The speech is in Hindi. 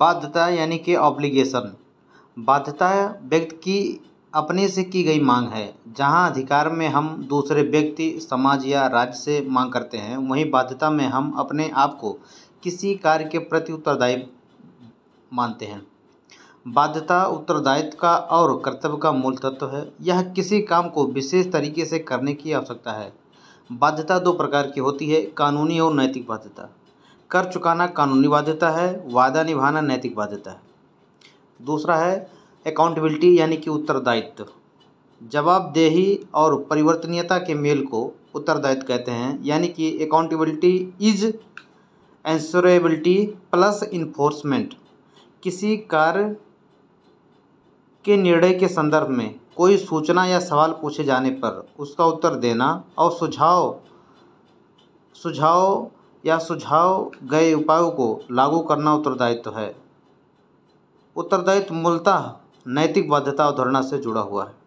बाध्यता यानी कि ऑब्लिगेशन बाध्यता व्यक्ति की अपने से की गई मांग है जहां अधिकार में हम दूसरे व्यक्ति समाज या राज्य से मांग करते हैं वहीं बाध्यता में हम अपने आप को किसी कार्य के प्रति उत्तरदायी मानते हैं बाध्यता उत्तरदायित्व का और कर्तव्य का मूल तत्व है यह किसी काम को विशेष तरीके से करने की आवश्यकता है बाध्यता दो प्रकार की होती है कानूनी और नैतिक बाध्यता कर चुकाना कानूनी बाध्यता है वादा निभाना नैतिक बाध्यता है दूसरा है अकाउंटेबिलिटी यानी कि उत्तरदायित्व जवाबदेही और परिवर्तनीयता के मेल को उत्तरदायित्व कहते हैं यानी कि accountability is answerability plus enforcement किसी कार्य के निर्णय के संदर्भ में कोई सूचना या सवाल पूछे जाने पर उसका उत्तर देना और सुझाव सुझाव या सुझाव गए उपायों को लागू करना उत्तरदायित्व है उत्तरदायित्व मूलतः नैतिक बाध्यता अवधारणा से जुड़ा हुआ है